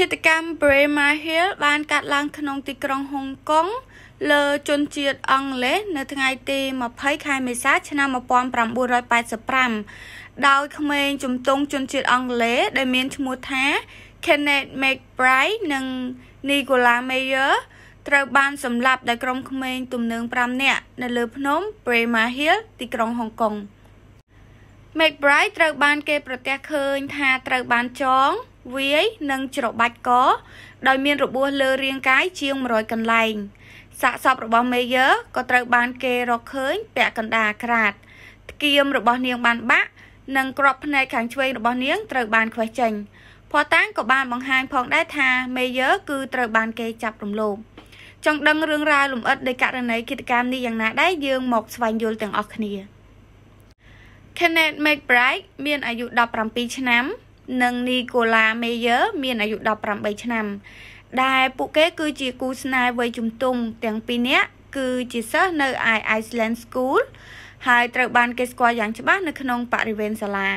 ឃាតកម្ម Brave Mahir បានកើតឡើងក្នុងទីក្រុងហុងកុង លើ ជនជាតិអង់គ្លេស នៅថ្ងៃទី20ខែមេសាឆ្នាំ1985ដោយក្មេង ជំទង់ជនជាតិអង់គ្លេសដែលមានឈ្មោះថា Kenneth McBride និង Nicola Meyer ត្រូវ បាន សម្លាប់ដោយក្រុមក្មេង ទំនើង5នាក់ នៅលើ ភ្នំ Brave Mahir ទីក្រុងហុងកុង McBride ត្រូវបាន គេប្រទះឃើញថាត្រូវបានចងវាយនិងច្របាច់កដោយមានរបួសលើរាងកាយជាង100កន្លែង សាកសពរបស់មេយើក៏ត្រូវ បាន គេរកឃើញពាក់កណ្ដាលអាក្រាតថ្គៀមរបស់នាងបាន បាក់និងក្របភ្នែកខាងឆ្វេងរបស់នាងត្រូវបានខ្វេះចេញផតាំងក៏បានបង្ហាញផងដែរថាមេយើគឺត្រូវបាន គេចាប់រំលោភចង់ដឹងរឿងរ៉ាវលម្អិតនៃករណីគិតកម្មនេះយ៉ាងណាដែរយើងមកស្វែងយល់ទាំងអស់គ្នា Kenneth McBride មានអាយុ17ឆ្នាំនិងនីកូឡាមេយ៉ឺមានអាយុ18ឆ្នាំដែលពួកគេ គឺជាគូស្នេហ៍វ័យជំទង់ទាំងពីរនាក់គឺជាសិស្សនៅ Iceland School ហើយត្រូវបានគេស្គាល់យ៉ាងច្បាស់នៅក្នុងបរិវេណសាលា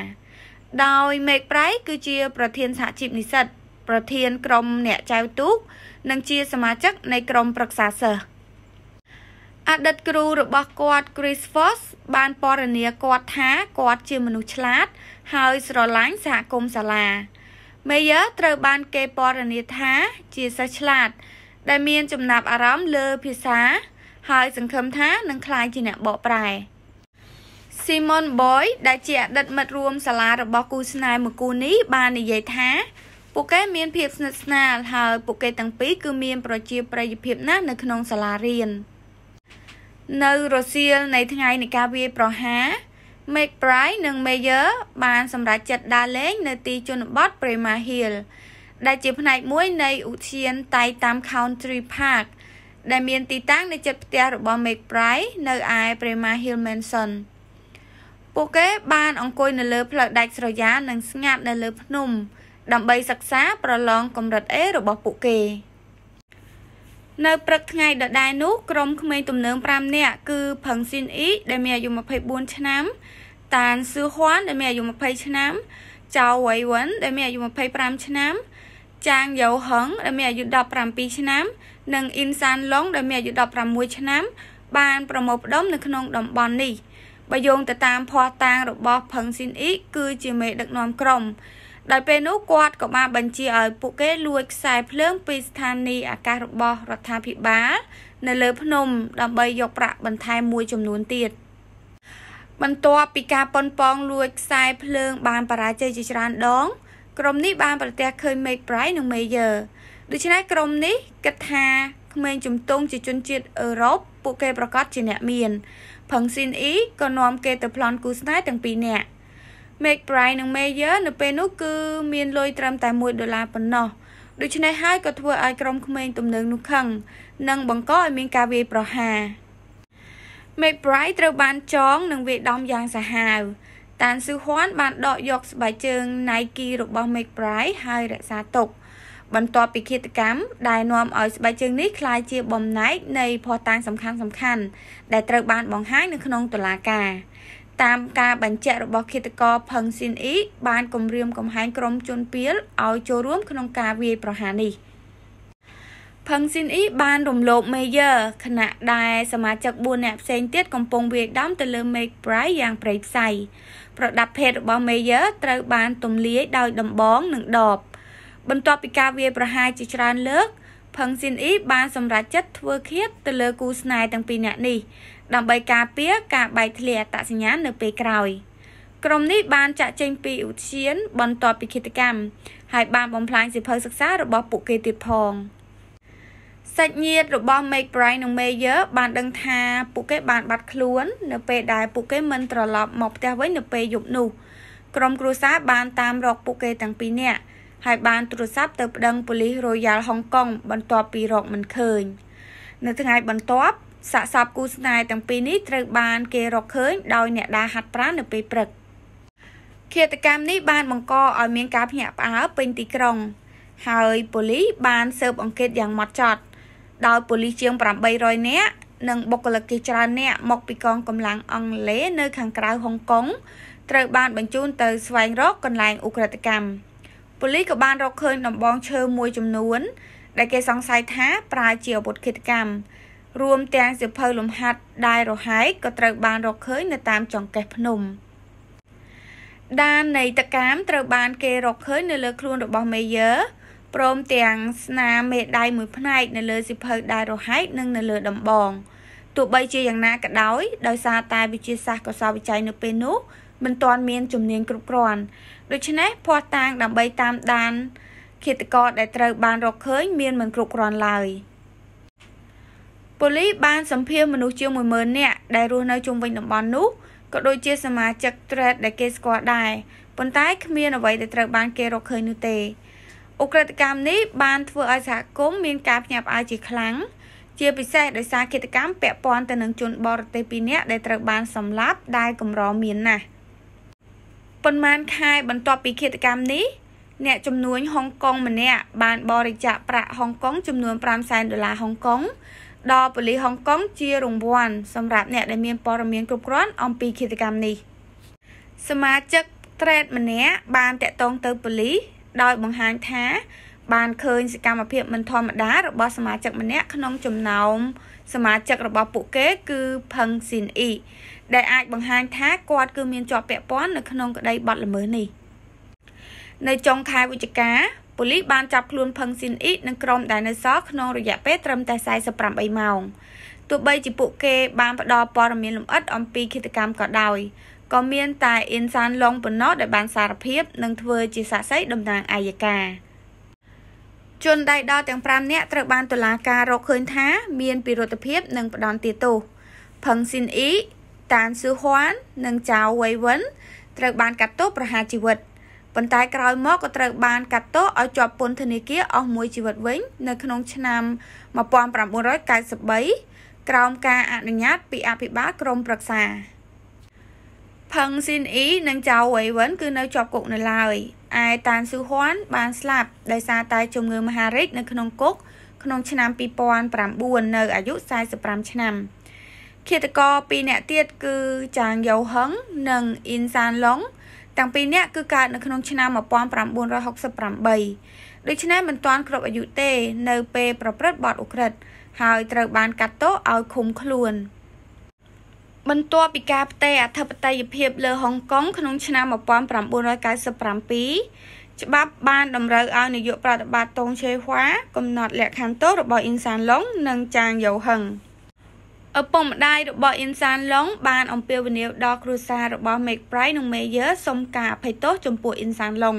ដោយមេកប្រៃគឺជា ប្រធានសហជីពនិស្សិតប្រធានក្រុមអ្នកចៅទូកនិងជា សមាជិកនៃក្រុមប្រឹក្សាសិស្សអតីតគ្រូរបស់គាត់ Chris Foss បានពណ៌នាគាត់ថាគាត់ជាមនុស្សឆ្លាតហើយស្រឡាញ់សហគមន៍សាលា Meyer ត្រូវបានគេពណ៌នាថាជាសិស្សឆ្លាត ដែលមានចំណាប់អារម្មណ៍លើភាសា ហើយសង្ឃឹមថានឹងក្លាយជាអ្នកបកប្រែ Simon Boy ដែលជាអតីតមិត្តរួមសាលារបស់គូស្នេហ៍មួយគូនេះបាននិយាយថាពួកគេមានភាពស្និទ្ធស្នាលហើយពួកគេទាំងពីរគឺមានប្រជាប្រិយភាពណាស់នៅក្នុងសាលារៀន។នៅរសៀលនៃថ្ងៃនៃការវាយប្រហារ McBride និង Meyer បានសម្រេចចិត្តដើរលេងនៅទីជនបទ Prema Hill ដែលជាផ្នែកមួយនៃឧទ្យាន Taitam Country Park ដែលមានទីតាំងនៅជិតផ្ទះរបស់ McBride នៅឯ Prema Hill Mansion ពួកគេបានអង្គុយនៅលើផ្លូវដែកស្រយាលនិងស្ងាត់នៅលើភ្នំដើម្បីសិក្សាប្រឡងកម្រិត A របស់ពួកគេ។នៅព្រឹកថ្ងៃដដែលនោះក្រុមក្មេងទំនើង5នាក់គឺផឹងស៊ីនអ៊ីដែលមានអាយុ24ឆ្នាំ តានស៊ឺហួនដែលមានអាយុ20ឆ្នាំចៅវ៉ៃវិនដែលមានអាយុ25ឆ្នាំ ចាងយ៉ូហឹងដែលមានអាយុ17ឆ្នាំ និងអ៊ីនសានឡុងដែលមានអាយុ16ឆ្នាំ បានប្រមូលផ្ដុំនៅក្នុងតំបន់នេះបើយោងទៅតាមភ័ស្តុតាងរបស់ផឹងស៊ីនអ៊ីគឺជាមេដឹកនាំក្រុមដោយពេលនោះគាត់ក៏បានបញ្ជាឲ្យពួកគេលួចខ្សែភ្លើង ពីស្ថានីយ៍អាកាសរបស់រដ្ឋាភិបាលនៅលើ ភ្នំដើម្បីយកប្រាក់បន្ថែមមួយចំនួនទៀតបន្ទាប់ពីការប៉ុនប៉ងលួចខ្សែភ្លើង បានបរាជ័យជាច្រើនដងក្រុមនេះបានប្រទះឃើញ Make Bright និង Mayer ដូច្នេះក្រុមនេះគិតថាក្មេងជំទង់ជាជនជាតិអឺរ៉ុបពួកគេប្រកាសជាអ្នកមានផឹងស៊ីនអ៊ីក៏នាំគេទៅប្លន់គូស្នេហ៍ទាំងពីរនាក់ Make Price និង Mayer នៅពេលនោះគឺមានលុយត្រឹមតែ1ដុល្លារប៉ុណ្ណោះដូច្នេះហើយក៏ធ្វើឲ្យក្រុមក្មេងទំនើងនោះខឹងនិងបង្កឲ្យមានការវាយប្រហារ Make Price ត្រូវបានចងនិងវាយដំយ៉ាងសាហាវតានស៊ូហ៊ាន់បានដកយកស្បែកជើង Nike របស់ Make Price ហើយរក្សាទុកបន្ទាប់ពីឃាតកម្មដែលនាំឲ្យស្បែកជើងនេះคล้ายជាបំណែកនៃភស្តុតាងសំខាន់ៗដែលត្រូវបានបង្ហាញនៅក្នុងតុលាការ។តាមការបញ្ជាក់របស់ឃាតករផឹងស៊ីនអ៊ីបានគម្រាមកំហែងក្រុមជនពៀលឲ្យចូលរួមក្នុងការវាយប្រហារនេះផឹងស៊ីនអ៊ីបានរំលោភមេយឺខណៈដែលសមាជិក4នាក់ផ្សេងទៀតកំពុងវាយដំទៅលើមេកប្រៃយ៉ាងប្រៃផ្សៃប្រដាប់ភេទរបស់មេយឺត្រូវបានទម្លាយដោយដំបងនិងដប បន្ទាប់ពីការវាយប្រហារជាច្រើនលើកផឹងស៊ីនអ៊ីបានសម្រេចចិត្តធ្វើឃាតទៅលើគូស្នេហ៍ទាំងពីរនាក់នេះដើម្បីការពារការបែកធ្លាយអត្តសញ្ញាណនៅពេលក្រោយ ក្រុមនេះបានចាក់ចេញពីឧទ្យាន បន្ទាប់ពីឃាតកម្មហើយបានបំផ្លាញសិភៅសិក្សារបស់ពួកគេទៀតផងសាច់ញាតិរបស់ Meg Bryan និង Mayer បាន ដឹងថាពួកគេ បានបាត់ខ្លួននៅពេលដែលពួកគេមិនត្រឡប់មកផ្ទះវិញនៅពេលយប់នោះក្រុមគ្រួសារបាន តាមរកពួកគេទាំងពីរនាក់ហើយបានទូរស័ព្ទទៅប្តឹងប៉ូលីស Royal Hong Kong បន្ទាប់ពីរកមិនឃើញ នៅថ្ងៃបន្ទាប់សាកសពគូស្នេហ៍ទាំងពីរនេះត្រូវបានគេរកឃើញដោយអ្នកដាហាត់ប្រាណនៅពេលព្រឹកឃាតកម្មនេះបានបង្កឲ្យមានការភ្ញាក់ផ្អើលពេញទីក្រុង ហើយប៉ូលីសបានស៊ើបអង្កេតយ៉ាងម៉ត់ចត់ដោយប៉ូលីសជាង800នាក់និងបុគ្គលិកជាច្រើននាក់មកពីកងកម្លាំងអង់គ្លេសនៅខាងក្រៅហុងកុងត្រូវបានបញ្ជូនទៅស្វែងរកកន្លែងអ ுக ្រិតកម្មប៉ូលីសក៏បានរកឃើញដំបងឈើមួយចំនួន ដែលគេសង្ស័យថាប្រើជាអាវុធឃាតកម្មរួមទាំងសិភៅលំហាត់ដែររហែកក៏ត្រូវ បានរកឃើញនៅតាមចង្កេះភ្នំដាននៃតកាម ត្រូវបាន គេរកឃើញនៅលើខ្លួនរបស់មេយឺព្រមទាំងស្នាមេដៃមួយផ្នែកនៅលើសិភៅដែររហែកនិង នៅលើដំបងទោះបីជាយ៉ាងណាក៏ដោយដោយសារតែវិទ្យាសាស្ត្រកសោវិច័យនៅពេលនោះមិនទាន់មានជំនាញគ្រប់គ្រាន់ដូច្នេះភ័ស្តុតាងដើម្បីតាម ដានឃាតករដែលត្រូវបានរកឃើញមានមិនគ្រប់គ្រាន់ឡើយ។ប៉ូលីសបានសម្ភាសមនុស្សជាង10000នាក់ដែលរស់នៅជុំវិញតំបន់នោះក៏ដូចជាសមាជិក Thread ដែលគេស្គាល់ដែរប៉ុន្តែគ្មានអ្វីដែលត្រូវបានគេរកឃើញនោះទេអ ுக ្រិតកម្មនេះបានធ្វើឲ្យសហគមន៍មានការភ្ញាក់ផ្អើលជាខ្លាំងជាពិសេសដោយសារគិតកម្មពាក់ព័ន្ធទៅនឹងជនបរទេសពីរនាក់ដែលត្រូវបានសម្លាប់ដែលកម្រមានណាស់ប៉ុន្មានខែបន្ទាប់ពីគិតកម្មនេះ អ្នកចំនួនហុងកុងម្នាក់បានបរិច្ចាគប្រាក់ហុងកុងចំនួន5សែនដុល្លារហុងកុងដល់ប៉ូលីសហុងកុងជារង្វាន់សម្រាប់អ្នក ដែលមានព័ត៌មានគ្រប់គ្រាន់អំពីឃាតកម្មនេះសមាជិកត្រេតម្នាក់បានតាក់ទងទៅប៉ូលីសដោយបង្ហាញថា បានឃើញសកម្មភាពមិនធម្មតារបស់សមាជិកម្នាក់ក្នុងចំណោមសមាជិករបស់ពួកគេគឺផឹងស៊ីនអ៊ីដែលអាចបង្ហាញថាគាត់គឺមានជាប់ពាក់ព័ន្ធនៅក្នុងក្តីបទល្មើសនេះនៅចុងខែវិច្ឆិកាប៉ូលីសបានចាប់ខ្លួនផឹងស៊ីនអ៊ីនិងក្រុមដែលនៅសល់ក្នុងរយៈពេលត្រឹមតែ48ម៉ោងទោះបីជាពួកគេ បានផ្ដល់ព័ត៌មានលម្អិតអំពីឃាតកម្មក៏ដោយក៏មានតែអ៊ីនសានឡុងប៉ុណ្ណោះដែលបានសារភាពនិងធ្វើជាសាក្សីតំណាងអាយកាជនដៃដល់ទាំង5នាក់ត្រូវបានតុលាការរកឃើញថាមានពិរុទ្ធភាព និង ផ្ដន់ទាទោសផឹងស៊ីនអ៊ីតានស៊ូហួននិងចៅវ៉ៃវិនត្រូវបានកាត់ទោសប្រហារជីវិត។ប៉ុន្តែក្រោយមកក៏ត្រូវបានកាត់ទោសឲ្យជាប់ពន្ធនាគារអស់មួយជីវិតវិញនៅក្នុងឆ្នាំ1993ក្រោមការអនុញ្ញាតពីអភិបាលក្រមប្រឹក្សាផឹងស៊ីនអ៊ីនិងចៅវ៉ៃវិន គឺ នៅជាប់គុកនៅឡើយឯតានស៊ូហ៊ាន់បានស្លាប់ដោយសារតែជំងឺមហារីកនៅក្នុងគុកក្នុងឆ្នាំ2009នៅអាយុ45ឆ្នាំឃាតករ2នាក់ទៀតគឺចាងយ៉ូហឹងនិងអ៊ីនសានឡុងទាំងពីរនាក់គឺកើតនៅក្នុងឆ្នាំ1968ដូច្នេះមិនទាន់គ្រប់អាយុទេ នៅពេលប្រព្រឹត្តបទឧក្រិដ្ឋហើយត្រូវបានកាត់ទោសឲ្យឃុំខ្លួន បន្ទាប់ពីការផ្ទេរអធិបតេយ្យភាពលើហុងកុងក្នុងឆ្នាំ1997ច្បាប់បានតម្រូវឲ្យនាយកប្រតិបត្តិតុងឆេហួាកំណត់លក្ខខណ្ឌទោសរបស់អ៊ីនសានឡុងនិងចាងយ៉ូហឹង។ឪពុកម្ដាយរបស់អ៊ីនសានឡុងបានអំពាវនាវដល់គ្រួសាររបស់មេកប្រៃនិងមេយើសុំការអភ័យទោសចំពោះអ៊ីនសានឡុង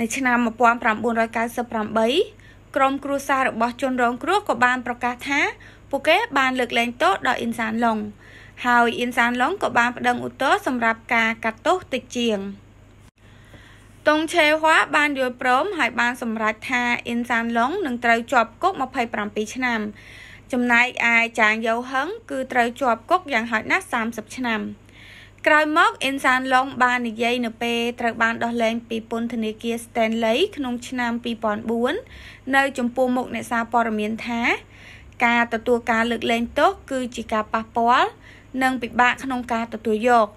នៅឆ្នាំ1998ក្រុមគ្រួសាររបស់ជនរង គ្រោះក៏បានប្រកាសថា ពួកគេបានលើកលែងទោសដល់អ៊ីនសានឡុងហើយអ៊ីនសានឡុងក៏បានប្តឹងឧទ្ធរណ៍សម្រាប់ការកាត់ទោសតិចជាងតុងឆេហွာបានយល់ព្រមហើយបានសម្រេចថាអ៊ីនសានឡុងនឹងត្រូវជាប់គុក27ឆ្នាំចំណែកឯចាងយូហឹងគឺត្រូវជាប់គុកយ៉ាងហោចណាស់30ឆ្នាំក្រោយមកអ៊ីនសានឡុងបាននិយាយនៅពេលត្រូវបានដោះលែងពីពន្ធនាគារ Stanley ក្នុងឆ្នាំ2004នៅ ចំពោះមុខអ្នកសារព័ត៌មានថាការទទួលការលើកលែងទោសគឺជាការប៉ះពាល់និងពិបាកក្នុងការទទួលយក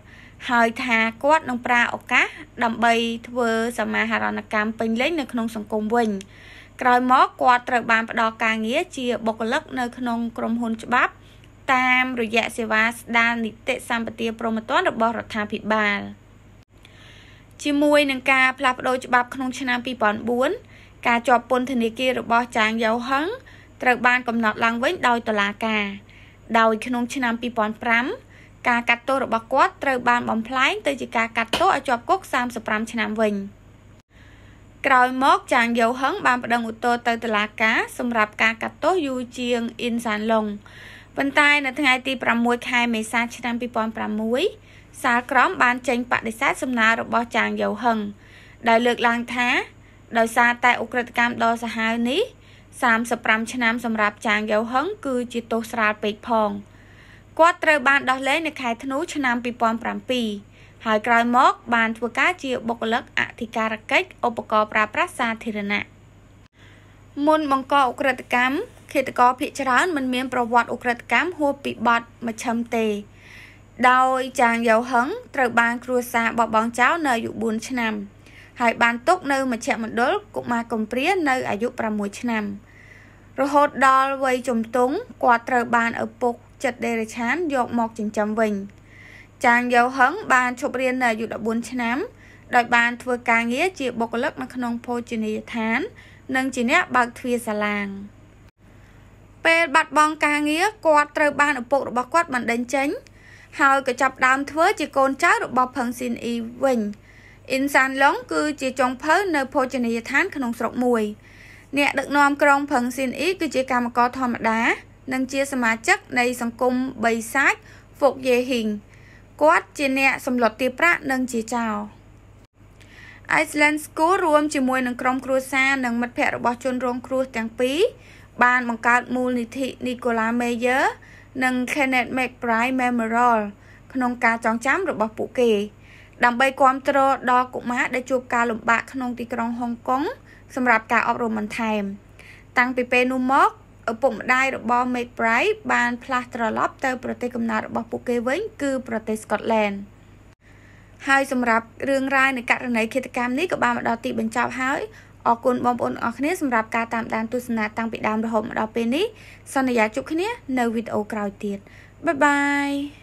ហើយថាគាត់នឹងប្រើឱកាសដើម្បីធ្វើ សមាហរណកម្មពេញលេញនៅក្នុងសង្គមវិញក្រោយមកគាត់ត្រូវបានផ្ដល់ការងារជាបុគ្គលិកនៅក្នុងក្រុមហ៊ុនច្បាប់តាមរយៈសេវាស្ដារនីតិសម្បទាប្រមត្តនរបស់រដ្ឋាភិបាលជាមួយនឹងការផ្លាស់ប្ដូរច្បាប់ក្នុងឆ្នាំ2009ការជាប់ពន្ធនាគាររបស់ចាងយ៉ូហឹងត្រូវបានកំណត់ឡើងវិញដោយតុលាការដោយក្នុងឆ្នាំ2005ការកាត់ទោសរបស់គាត់ត្រូវបានបំប្លែងទៅជាការកាត់ទោសឲ្យជាប់គុក35ឆ្នាំវិញ។ក្រោយមកចាងយូហឹងបានប្តឹងឧទ្ធរទៅតុលាការសម្រាប់ការកាត់ទោសយូជាងអ៊ីនសានឡុងប៉ុន្តែនៅថ្ងៃទី6ខែមេសាឆ្នាំ2006សាលក្រមបាន ចេញបដិសេធសំណើរបស់ ចាងយូហឹងដោយលើកឡើងថា ដោយសារតែអ ுக ្រិតកម្មដ៏សាហាវនេះ35ឆ្នាំសម្រាប់ចាងយូហឹងគឺជាទោសស្រាលពេកផងគាត់ត្រូវបានដោះលែងនៅខែធ្នូឆ្នាំ2007ហើយក្រោយមក បានធ្វើការជាបុគ្គលិកអធិការកិច្ចឧបករណ៍ប្រើប្រាស់សាធារណៈមុនបង្កអ ுக ្រិតកម្មឃាតករភ ieck ច្រើនមិនមានប្រវត្តិអ ுக ្រិតកម្មហួសពីបទមឈឹមទេដោយចាងយ៉ូហឹងត្រូវបានគ្រួសារបបងចៅនៅអាយុ4ឆ្នាំហើយបានទុកនៅមជ្ឈមណ្ឌលកុមារកំព្រានៅអាយុ6ឆ្នាំ រហូតដល់វ័យជំទង់គាត់ត្រូវបានឪពុកចិត្តដេរឆានយកមកចិញ្ចឹមវិញ។ចាងយោហឹងបានឈប់រៀននៅអាយុ14ឆ្នាំ ដោយបានធ្វើការងារជាបុគ្គលិកនៅក្នុងភោជនីយដ្ឋាន និងជាអ្នកបើកទ្វារសាឡាងពេលបាត់បង់ការងារគាត់ត្រូវបានឪពុករបស់គាត់បណ្ដេញចេញ ហើយក៏ចាប់ដើមធ្វើជាកូនចៅរបស់ផឹងស៊ីនអ៊ីវិញអ៊ីនសានឡុងគឺជាចុងភៅនៅភោជនីយដ្ឋាន ក្នុងស្រុកមួយអ្នកដឹកនាំ ក្រុងផឹងស៊ីនអ៊ីគឺជាកម្មករធម្មតា និងជាសមាជិកនៃសង្គមបៃសាច់ហ្វុកយេហ៊ីងគាត់ជាអ្នកសម្លុតទាបប្រាក់និងជាចៅ Iceland School រួមជាមួយនឹងក្រុមគ្រួសារនិងមិត្តភ័ក្តិរបស់ ជនរង គ្រោះទាំងពីរបាន បង្កើតមូលនិធិ Nicola Meyer និង Kenneth McBride Memorial ក្នុងការចងចាំ របស់ពួកគេ ដើម្បីគាំទ្រដល់កុមារដែលជួបការលំបាកក្នុងទីក្រុងហុងកុងសម្រាប់ការអប់រំបន្ថែម តាំងពីពេលនោះមកឪពុកម្ដាយរបស់ Meg Bright បានផ្លាស់ត្រឡប់ទៅ ប្រទេសកំណើតរបស់ពួកគេវិញ គឺប្រទេស Scotland ហើយសម្រាប់រឿងរ៉ាវនៃករណីឃាតកម្មនេះក៏បានមកដល់ទីបញ្ចប់ហើយអរគុណបងប្អូនអរគ្នាសម្រាប់ការតាមដានទស្សនាតាំងពីដើមរហូតមកដល់ពេលនេះសន្យាជួបគ្នា នៅវីដេអូក្រោយទៀតបាយបាយ